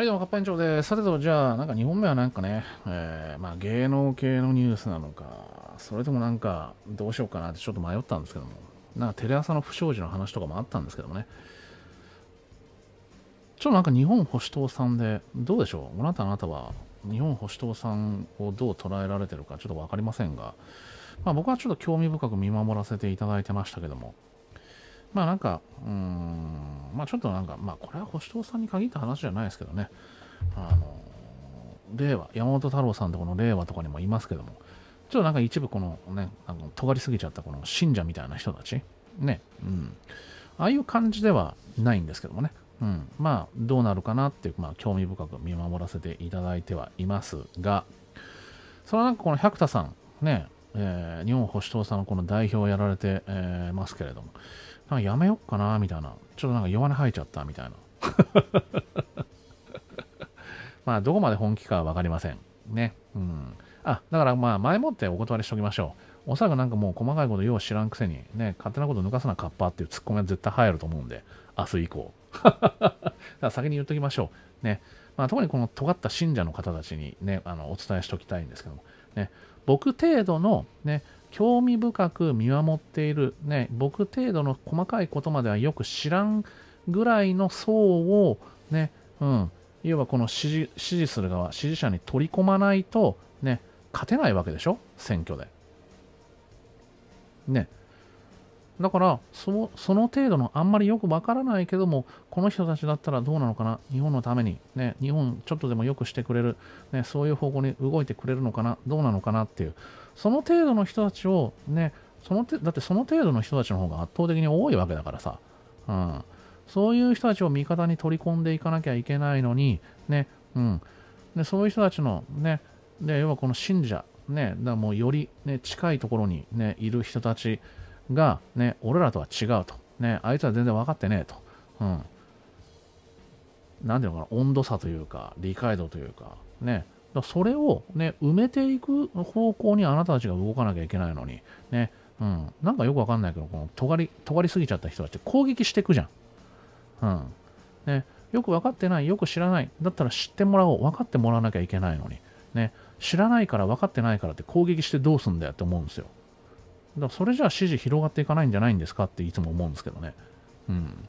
はい、どうも、かっぱ長です。さてと、じゃあ、なんか2本目はなんかね、えー、まあ、芸能系のニュースなのか、それともなんか、どうしようかなってちょっと迷ったんですけども、なんかテレ朝の不祥事の話とかもあったんですけどもね、ちょっとなんか日本保守党さんで、どうでしょうあなたあなたは、日本保守党さんをどう捉えられてるかちょっとわかりませんが、まあ、僕はちょっと興味深く見守らせていただいてましたけども、まあなんか、うん、まあちょっとなんか、まあこれは保守党さんに限った話じゃないですけどね、あの、令和、山本太郎さんとこの令和とかにもいますけども、ちょっとなんか一部このね、あの尖りすぎちゃったこの信者みたいな人たち、ね、うん、ああいう感じではないんですけどもね、うん、まあどうなるかなっていう、まあ興味深く見守らせていただいてはいますが、そのなんかこの百田さん、ね、えー、日本保守党さんのこの代表をやられて、えー、ますけれども、なんかやめよっかな、みたいな。ちょっとなんか弱音吐いちゃった、みたいな。まあ、どこまで本気かはわかりません。ね。うん。あ、だからまあ、前もってお断りしておきましょう。おそらくなんかもう細かいことよう知らんくせに、ね、勝手なこと抜かすなカッパっていうツッコミは絶対入ると思うんで、明日以降。だから先に言っときましょう。ね。まあ、特にこの尖った信者の方たちにね、あのお伝えしておきたいんですけども、ね、僕程度の、ね、興味深く見守っている、ね、僕程度の細かいことまではよく知らんぐらいの層を、ね、うん、いわばこの支持支持する側、支持者に取り込まないと、ね、勝てないわけでしょ、選挙で。ね、だからそ、その程度の、あんまりよくわからないけども、この人たちだったらどうなのかな、日本のために、ね、日本ちょっとでもよくしてくれる、ね、そういう方向に動いてくれるのかな、どうなのかなっていう、その程度の人たちを、ね、そのてだってその程度の人たちの方が圧倒的に多いわけだからさ、うん、そういう人たちを味方に取り込んでいかなきゃいけないのに、ね、うん、でそういう人たちの、ね、で要はこの信者、ね、だもうより、ね、近いところに、ね、いる人たちが、ね、俺らとは違うと。ね、あいつは全然分かってねえと。うん。なんていうのかな、温度差というか、理解度というか、ね。だそれを、ね、埋めていく方向にあなたたちが動かなきゃいけないのに、ね。うん。なんかよくわかんないけど、この尖り、尖りすぎちゃった人たちって攻撃していくじゃん。うん。ね。よく分かってない、よく知らない。だったら知ってもらおう。分かってもらわなきゃいけないのに。ね。知らないから分かってないからって攻撃してどうすんだよって思うんですよ。だそれじゃあ支持広がっていかないんじゃないんですかっていつも思うんですけどね。うん。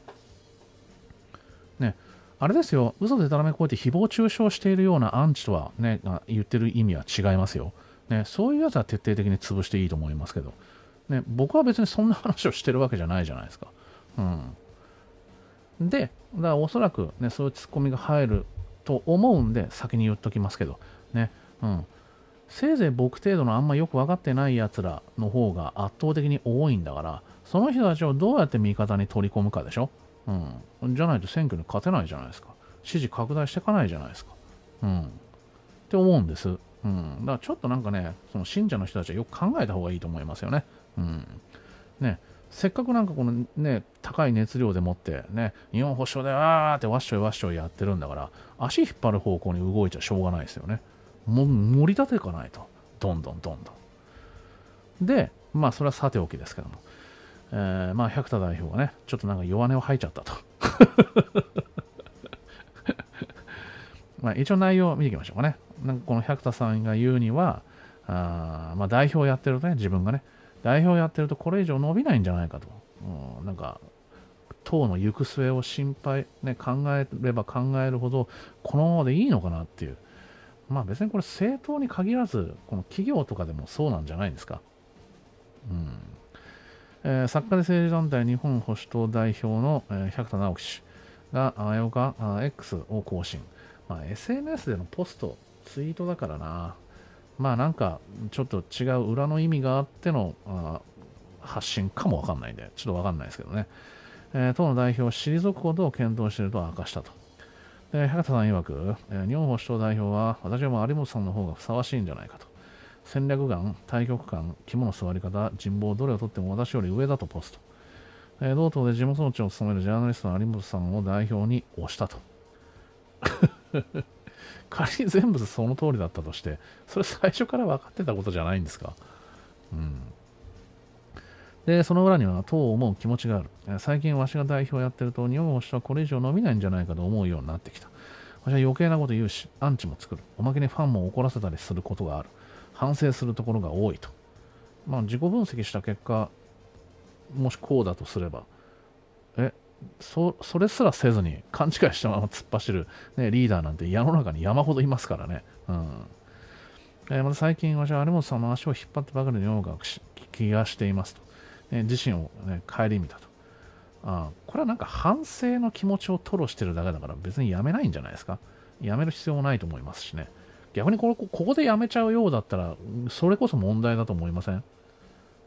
ね。あれですよ、嘘でたらめこうやって誹謗中傷しているようなアンチとはね、言ってる意味は違いますよ。ね、そういうやつは徹底的に潰していいと思いますけど、ね、僕は別にそんな話をしてるわけじゃないじゃないですか。うん。で、だからおそらくね、そういうツッコミが入ると思うんで、先に言っときますけど、ね、うん。せいぜい僕程度のあんまよく分かってないやつらの方が圧倒的に多いんだから、その人たちをどうやって味方に取り込むかでしょうん。じゃないと選挙に勝てないじゃないですか。支持拡大していかないじゃないですか。うん。って思うんです。うん。だからちょっとなんかね、その信者の人たちはよく考えた方がいいと思いますよね。うん。ね。せっかくなんかこのね、高い熱量でもってね、日本保証でわーってわっしょいわっしょいやってるんだから、足引っ張る方向に動いちゃしょうがないですよね。も盛り立ていかないとどんどんどんどんでまあそれはさておきですけども、えー、まあ百田代表がねちょっとなんか弱音を吐いちゃったと まあ一応内容を見ていきましょうかねなんかこの百田さんが言うにはあまあ代表やってるとね自分がね代表やってるとこれ以上伸びないんじゃないかと、うん、なんか党の行く末を心配、ね、考えれば考えるほどこのままでいいのかなっていうまあ別にこれ政党に限らず、この企業とかでもそうなんじゃないですか。うんえー、作家で政治団体日本保守党代表の、えー、百田直樹氏が8日あ X を更新。まあ、SNS でのポスト、ツイートだからな。まあなんかちょっと違う裏の意味があってのあ発信かもわかんないんで、ちょっとわかんないですけどね。えー、党の代表を退くことを検討していると明かしたと。で、博田さん曰く、えー、日本保守党代表は、私はもう有本さんの方がふさわしいんじゃないかと。戦略眼、対局観、肝の座り方、人望、どれをとっても私より上だとポスト。えー、同党で事務総長を務めるジャーナリストの有本さんを代表に推したと。仮に全部その通りだったとして、それ最初から分かってたことじゃないんですか。うん。で、その裏には党を思う気持ちがある。最近わしが代表をやってると、日本の人はこれ以上伸びないんじゃないかと思うようになってきた。わしは余計なこと言うし、アンチも作る。おまけにファンも怒らせたりすることがある。反省するところが多いと。まあ、自己分析した結果、もしこうだとすれば、え、そそれすらせずに勘違いしたまま突っ走る、ね、リーダーなんて世の中に山ほどいますからね。うん。えー、また最近、わしは有本さんの足を引っ張ってばかりのようが気がしていますと。え自身を、ね、顧みたとあこれはなんか反省の気持ちを吐露してるだけだから別にやめないんじゃないですかやめる必要もないと思いますしね逆にこれここでやめちゃうようだったらそれこそ問題だと思いません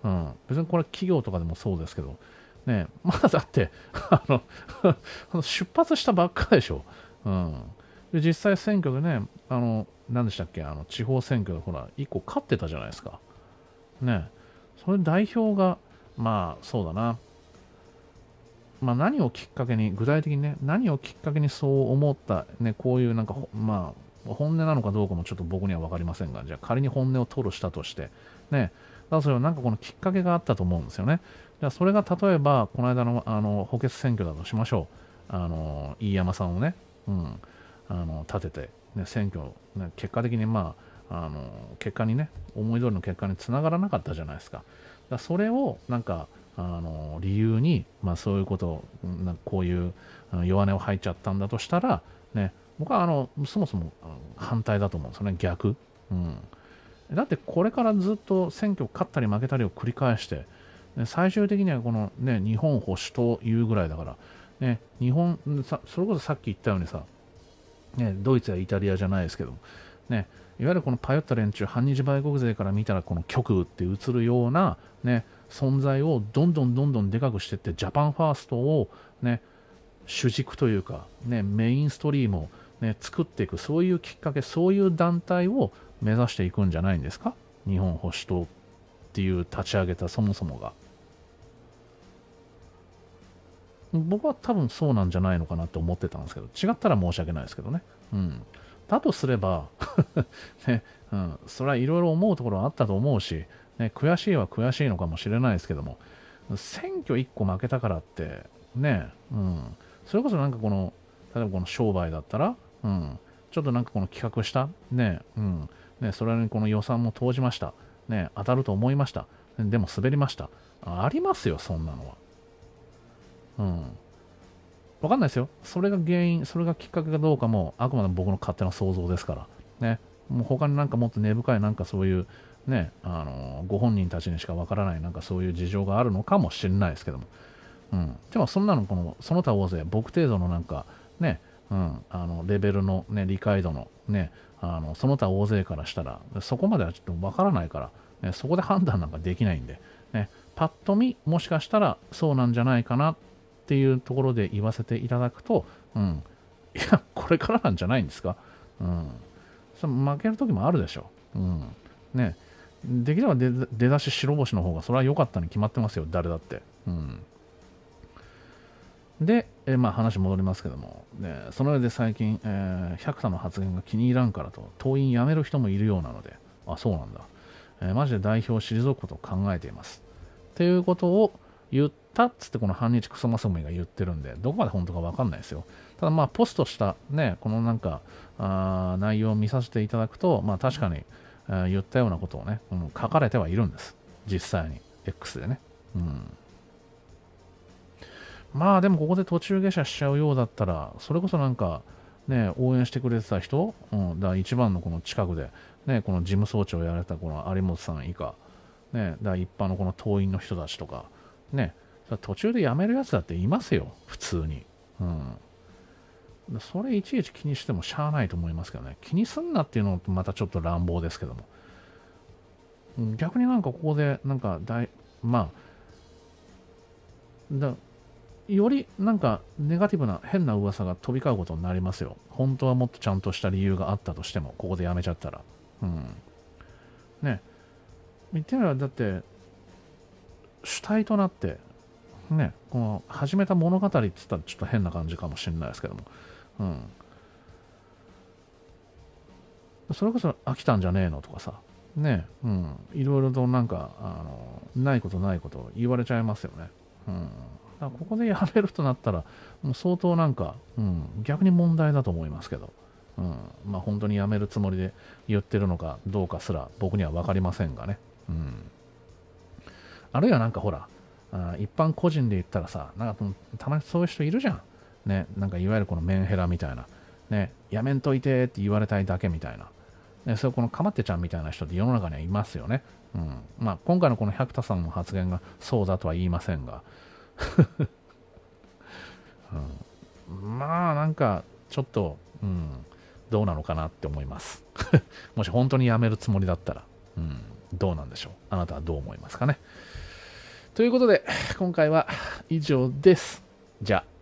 うん、別にこれ企業とかでもそうですけど、ね、まだだってあの出発したばっかでしょ、うん、で実際選挙でねあの何でしたっけあの地方選挙でほら1個勝ってたじゃないですか、ね、それ代表がまあそうだな。まあ何をきっかけに、具体的にね、何をきっかけにそう思った、ね、こういうなんか、まあ、本音なのかどうかもちょっと僕には分かりませんが、じゃあ仮に本音を吐露したとして、ね、だそれはなんかこのきっかけがあったと思うんですよね。じゃあそれが例えば、この間のあの補欠選挙だとしましょう。あの、飯山さんをね、うん、あの立てて、ね、選挙、ね、結果的にまあ、あの結果にね、思い通りの結果につながらなかったじゃないですか。だそれをなんかあの理由に、まあ、そういうことなこういう弱音を吐いちゃったんだとしたら、ね、僕はあのそもそも反対だと思うんですよね逆、うん、だってこれからずっと選挙勝ったり負けたりを繰り返して最終的にはこの、ね、日本保守というぐらいだから、ね、日本それこそさっき言ったようにさ、ね、ドイツやイタリアじゃないですけどね、いわゆるこの頼った連中、反日売国勢から見たらこの極右って映るような、ね、存在をどんどんどんどんでかくしていって、ジャパンファーストを、ね、主軸というか、ね、メインストリームを、ね、作っていく、そういうきっかけ、そういう団体を目指していくんじゃないんですか日本保守党っていう立ち上げたそもそもが。僕は多分そうなんじゃないのかなと思ってたんですけど、違ったら申し訳ないですけどね。うん。だとすれば ね、うん、それはいろいろ思うところはあったと思うし、ね、悔しいは悔しいのかもしれないですけども、選挙1個負けたからって、ね、うん、それこそなんかこの、例えばこの商売だったら、うん、ちょっとなんかこの企画した、ね、うん、ね、それにこの予算も投じました、ね、当たると思いました、でも滑りました、ありますよ、そんなのは。うん。わかんないですよ。それが原因、それがきっかけかどうかも、あくまでも僕の勝手な想像ですから。ね。もう他になんかもっと根深いなんかそういう、ね、あの、ご本人たちにしかわからないなんかそういう事情があるのかもしれないですけども。うん。でもそんなの、この、その他大勢、僕程度のなんか、ね、うん、あの、レベルのね、理解度のね、あの、その他大勢からしたら、そこまではちょっとわからないから、ね、そこで判断なんかできないんで、ね、パッと見、もしかしたらそうなんじゃないかなっていうところで言わせていただくと、うん、いや、これからなんじゃないんですか。うん。そ負ける時もあるでしょ。ううん。ね。できれば出だし白星の方が、それは良かったに決まってますよ、誰だって。うん。で、えまあ、話戻りますけども、ね、その上で最近、えー、百田の発言が気に入らんからと、党員辞める人もいるようなので、あ、そうなんだ。えー、マジで代表を退くことを考えています。ということを、言ったっつってこの反日クソマスミが言ってるんで、どこまで本当かわかんないですよ。ただまあ、ポストしたね、このなんか、あ内容を見させていただくと、まあ確かに、えー、言ったようなことをね、うん、書かれてはいるんです。実際に。X でね。うん。まあでもここで途中下車しちゃうようだったら、それこそなんか、ね、応援してくれてた人、うん、だ一番のこの近くで、ね、この事務総長をやられたこの有本さん以下、ね、だ一般のこの党員の人たちとか、ね、途中でやめるやつだっていますよ、普通に。うん。それいちいち気にしてもしゃあないと思いますけどね。気にすんなっていうのもまたちょっと乱暴ですけども。逆になんかここで、なんか大、まあ、だよりなんかネガティブな変な噂が飛び交うことになりますよ。本当はもっとちゃんとした理由があったとしても、ここでやめちゃったら。うん。ね。言ってみれば、だって、主体となって、ね、この始めた物語って言ったらちょっと変な感じかもしれないですけども、うん、それこそ飽きたんじゃねえのとかさ、ね、うん、いろいろとなんか、あの、ないことないこと言われちゃいますよね。うん。だここでやめるとなったら、もう相当なんか、うん、逆に問題だと思いますけど、うん、まあ本当にやめるつもりで言ってるのかどうかすら僕には分かりませんがね。うんあるいはなんかほら、あ一般個人で言ったらさ、なんかたまにそういう人いるじゃん。ね、なんかいわゆるこのメンヘラみたいな。ね、やめんといてって言われたいだけみたいな。ね、そうこのかまってちゃんみたいな人って世の中にはいますよね。うんまあ、今回のこの百田さんの発言がそうだとは言いませんが。うん、まあなんかちょっと、うん、どうなのかなって思います。もし本当にやめるつもりだったら、うん、どうなんでしょう。あなたはどう思いますかね。ということで、今回は以上です。じゃあ。